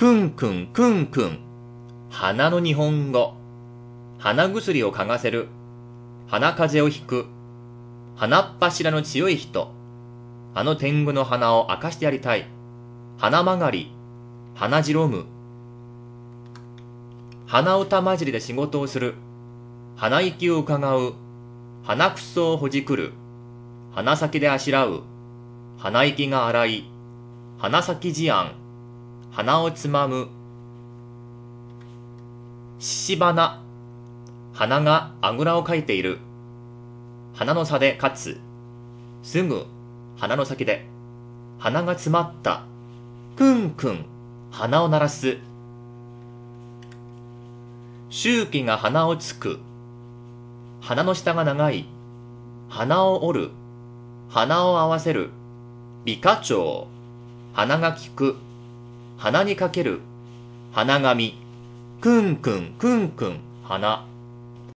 くんくんくんくん。花の日本語。鼻薬を嗅がせる。鼻風邪をひく。鼻っ柱の強い人。あの天狗の鼻を明かしてやりたい。鼻曲がり。鼻ろむ。鼻歌混じりで仕事をする。鼻息を伺う。鼻くそをほじくる。鼻先であしらう。鼻息が荒い。鼻先事案。鼻をつまむ。獅子花、鼻があぐらをかいている。鼻の差で勝つ。すぐ、鼻の先で。鼻が詰まった。くんくん、鼻を鳴らす。周期が鼻をつく。鼻の下が長い。鼻を折る。鼻を合わせる。美花鳥。鼻が利く。鼻にかける、花紙、くんくんくんくん、花。